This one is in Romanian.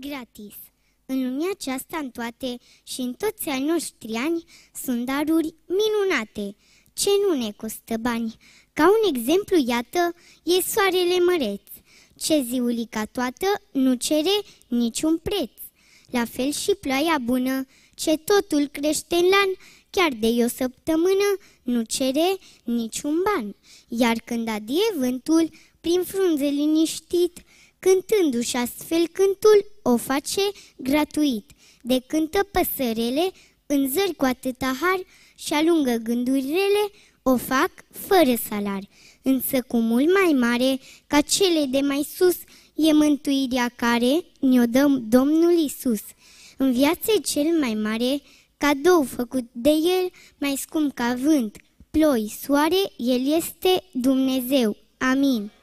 gratis. În lumea aceasta, în toate și în toți ai noștri ani, sunt daruri minunate, ce nu ne costă bani. Ca un exemplu, iată, e soarele măreț, ce ziulica toată nu cere niciun preț. La fel și ploaia bună, ce totul crește în lan, chiar de o săptămână nu cere niciun ban. Iar când adie vântul, prin frunze liniștit, cântându-și astfel cântul, o face gratuit. De cântă păsărele, în zări cu atâta har, și alungă gândurile, o fac fără salar. Însă cu mult mai mare, ca cele de mai sus, e mântuirea care ne-o dăm Domnul Isus. În viață cel mai mare, cadou făcut de el, mai scump ca vânt, ploi, soare, el este Dumnezeu. Amin.